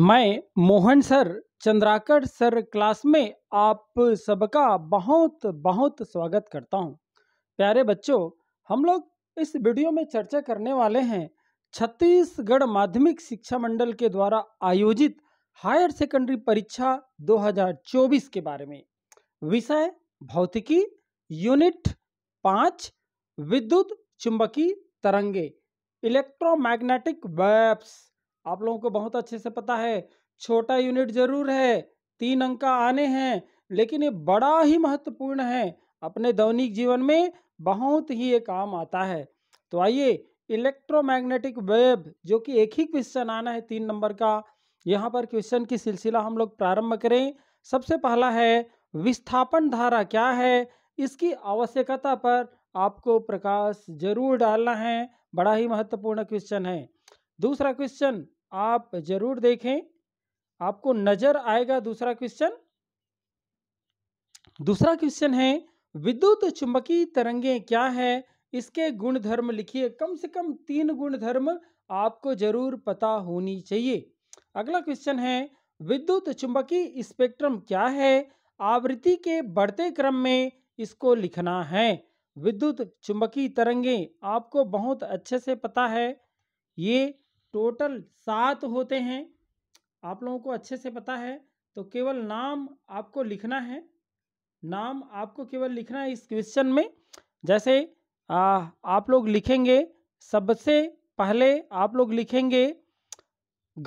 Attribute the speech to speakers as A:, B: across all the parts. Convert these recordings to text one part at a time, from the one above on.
A: मैं Mohan sir Chandrakar sir class में आप सबका बहुत बहुत स्वागत करता हूं। प्यारे बच्चों हम लोग इस वीडियो में चर्चा करने वाले हैं छत्तीसगढ़ माध्यमिक शिक्षा मंडल के द्वारा आयोजित हायर सेकेंडरी परीक्षा 2024 के बारे में विषय भौतिकी यूनिट पाँच विद्युत चुंबकीय तरंगे इलेक्ट्रोमैग्नेटिक वेब्स आप लोगों को बहुत अच्छे से पता है छोटा यूनिट जरूर है तीन अंक आने हैं लेकिन ये बड़ा ही महत्वपूर्ण है अपने दैनिक जीवन में बहुत ही ये काम आता है तो आइए इलेक्ट्रोमैग्नेटिक वेव जो कि एक ही क्वेश्चन आना है तीन नंबर का यहाँ पर क्वेश्चन की सिलसिला हम लोग प्रारंभ करें सबसे पहला है विस्थापन धारा क्या है इसकी आवश्यकता पर आपको प्रकाश जरूर डालना है बड़ा ही महत्वपूर्ण क्वेश्चन है दूसरा क्वेश्चन आप जरूर देखें आपको नजर आएगा दूसरा क्वेश्चन दूसरा क्वेश्चन है विद्युत चुंबकीय तरंगे क्या है इसके गुणधर्म लिखिए कम से कम तीन गुण धर्म आपको जरूर पता होनी चाहिए अगला क्वेश्चन है विद्युत चुंबकीय स्पेक्ट्रम क्या है आवृत्ति के बढ़ते क्रम में इसको लिखना है विद्युत चुंबकीय तरंगे आपको बहुत अच्छे से पता है ये टोटल सात होते हैं आप लोगों को अच्छे से पता है तो केवल नाम आपको लिखना है नाम आपको केवल लिखना है इस क्वेश्चन में जैसे आ, आप लोग लिखेंगे सबसे पहले आप लोग लिखेंगे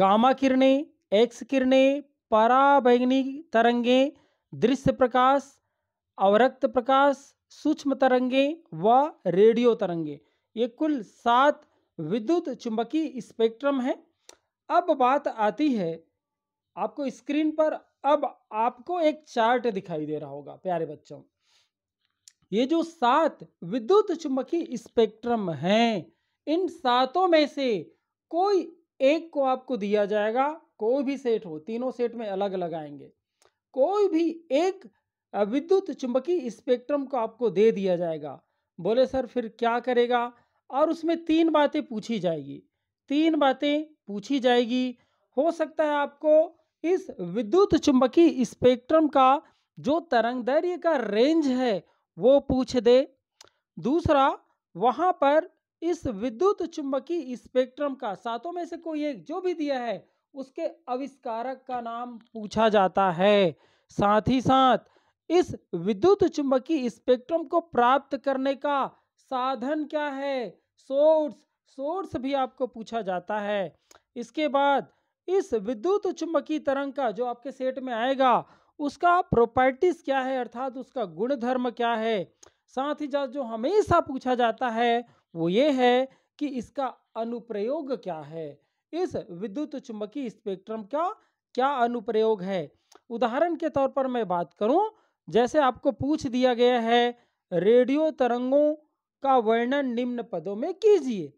A: गामा किरणें एक्स किरणें पराबैंगनी तरंगे दृश्य प्रकाश अवरक्त प्रकाश सूक्ष्म तरंगे व रेडियो तरंगे ये कुल सात विद्युत चुंबकीय स्पेक्ट्रम है अब बात आती है आपको स्क्रीन पर अब आपको एक चार्ट दिखाई दे रहा होगा प्यारे बच्चों ये जो सात विद्युत चुंबकीय स्पेक्ट्रम हैं इन सातों में से कोई एक को आपको दिया जाएगा कोई भी सेट हो तीनों सेट में अलग अलग आएंगे कोई भी एक विद्युत चुंबकीय स्पेक्ट्रम को आपको दे दिया जाएगा बोले सर फिर क्या करेगा और उसमें तीन बातें पूछी जाएगी तीन बातें पूछी जाएगी हो सकता है आपको इस विद्युत चुंबकीय स्पेक्ट्रम का जो तरंग दैर्य का रेंज है वो पूछ दे दूसरा वहाँ पर इस विद्युत चुंबकीय स्पेक्ट्रम का सातों में से कोई एक जो भी दिया है उसके आविष्कारक का नाम पूछा जाता है साथ ही साथ इस विद्युत चुंबकीय स्पेक्ट्रम को प्राप्त करने का साधन क्या है सोर्स सोर्स भी आपको पूछा जाता है इसके बाद इस विद्युत चुंबकीय तरंग का जो आपके सेट में आएगा उसका प्रॉपर्टीज क्या है अर्थात उसका गुण धर्म क्या है साथ ही साथ जो हमेशा पूछा जाता है वो ये है कि इसका अनुप्रयोग क्या है इस विद्युत चुंबकीय स्पेक्ट्रम का क्या अनुप्रयोग है उदाहरण के तौर पर मैं बात करूं जैसे आपको पूछ दिया गया है रेडियो तरंगों का वर्णन निम्न पदों में कीजिए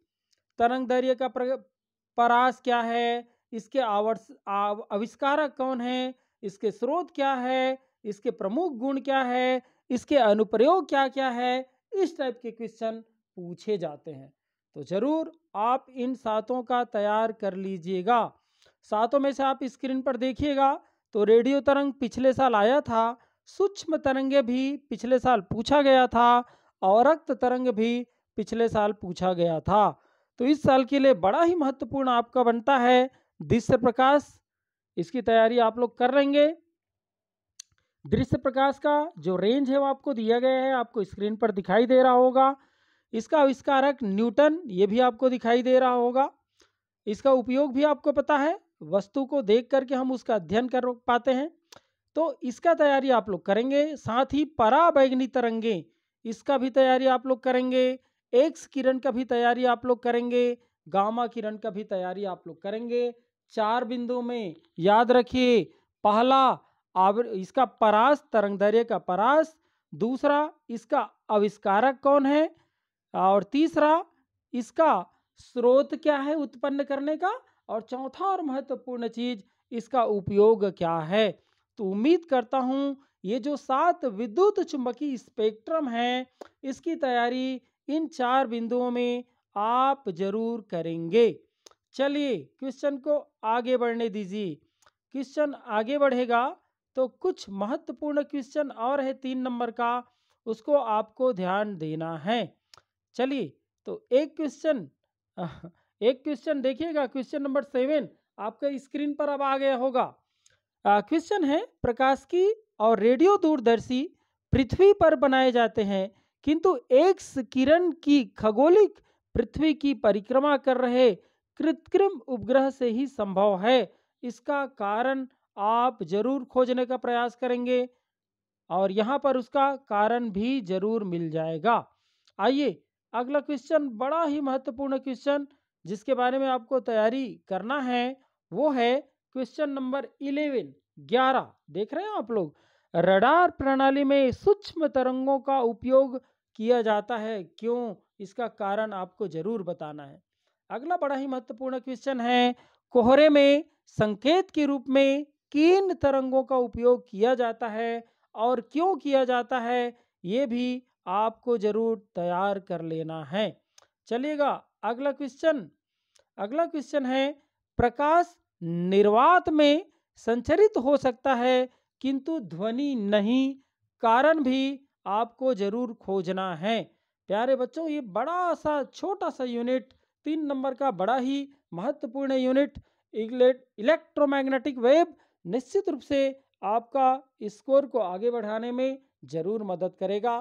A: तरंग दर्य का परास क्या है इसके आवर्स आविष्कारक कौन है इसके स्रोत क्या है इसके प्रमुख गुण क्या है इसके अनुप्रयोग क्या क्या है इस टाइप के क्वेश्चन पूछे जाते हैं तो ज़रूर आप इन सातों का तैयार कर लीजिएगा सातों में से आप स्क्रीन पर देखिएगा तो रेडियो तरंग पिछले साल आया था सूक्ष्म तरंगे भी पिछले साल पूछा गया था औरक्त तरंग भी पिछले साल पूछा गया था तो इस साल के लिए बड़ा ही महत्वपूर्ण आपका बनता है दृश्य प्रकाश इसकी तैयारी आप लोग कर लेंगे दृश्य प्रकाश का जो रेंज है वो आपको दिया गया है आपको स्क्रीन पर दिखाई दे रहा होगा इसका आविष्कारक न्यूटन ये भी आपको दिखाई दे रहा होगा इसका उपयोग भी आपको पता है वस्तु को देख करके हम उसका अध्ययन कर पाते हैं तो इसका तैयारी आप लोग करेंगे साथ ही पराबैगनी तरंगे इसका भी तैयारी आप लोग करेंगे एक्स किरण का भी तैयारी आप लोग करेंगे गामा किरण का भी तैयारी आप लोग करेंगे चार बिंदु में याद रखिए पहला आवर इसका परास तरंगदैर्य का परास दूसरा इसका आविष्कारक कौन है और तीसरा इसका स्रोत क्या है उत्पन्न करने का और चौथा और महत्वपूर्ण चीज इसका उपयोग क्या है तो उम्मीद करता हूँ ये जो सात विद्युत चुंबकीय स्पेक्ट्रम है इसकी तैयारी इन चार बिंदुओं में आप जरूर करेंगे चलिए क्वेश्चन को आगे बढ़ने दीजिए क्वेश्चन आगे बढ़ेगा तो कुछ महत्वपूर्ण क्वेश्चन और है तीन नंबर का उसको आपको ध्यान देना है चलिए तो एक क्वेश्चन एक क्वेश्चन देखिएगा क्वेश्चन नंबर सेवन आपका स्क्रीन पर अब आ गया होगा क्वेश्चन है प्रकाश की और रेडियो दूरदर्शी पृथ्वी पर बनाए जाते हैं किंतु एक्स किरण की खगोलिक पृथ्वी की परिक्रमा कर रहे कृत्रिम उपग्रह से ही संभव है इसका कारण आप जरूर खोजने का प्रयास करेंगे और यहाँ पर उसका कारण भी जरूर मिल जाएगा आइए अगला क्वेश्चन बड़ा ही महत्वपूर्ण क्वेश्चन जिसके बारे में आपको तैयारी करना है वो है क्वेश्चन नंबर इलेवन ग्यारह देख रहे हैं आप लोग रडार प्रणाली में सूक्ष्म तरंगों का उपयोग किया जाता है क्यों इसका कारण आपको जरूर बताना है अगला बड़ा ही महत्वपूर्ण क्वेश्चन है कोहरे में संकेत के रूप में किन तरंगों का उपयोग किया जाता है और क्यों किया जाता है ये भी आपको जरूर तैयार कर लेना है चलिएगा अगला क्वेश्चन अगला क्वेश्चन है प्रकाश निर्वात में संचरित हो सकता है किंतु ध्वनि नहीं कारण भी आपको जरूर खोजना है प्यारे बच्चों ये बड़ा सा छोटा सा यूनिट तीन नंबर का बड़ा ही महत्वपूर्ण यूनिट इलेक्ट्रोमैग्नेटिक वेव निश्चित रूप से आपका स्कोर को आगे बढ़ाने में ज़रूर मदद करेगा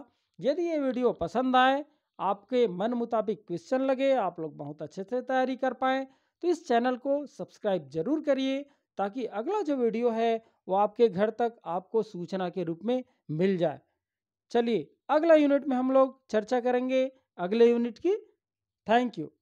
A: यदि ये वीडियो पसंद आए आपके मन मुताबिक क्वेश्चन लगे आप लोग बहुत अच्छे से तैयारी कर पाएँ तो इस चैनल को सब्सक्राइब जरूर करिए ताकि अगला जो वीडियो है वो आपके घर तक आपको सूचना के रूप में मिल जाए चलिए अगला यूनिट में हम लोग चर्चा करेंगे अगले यूनिट की थैंक यू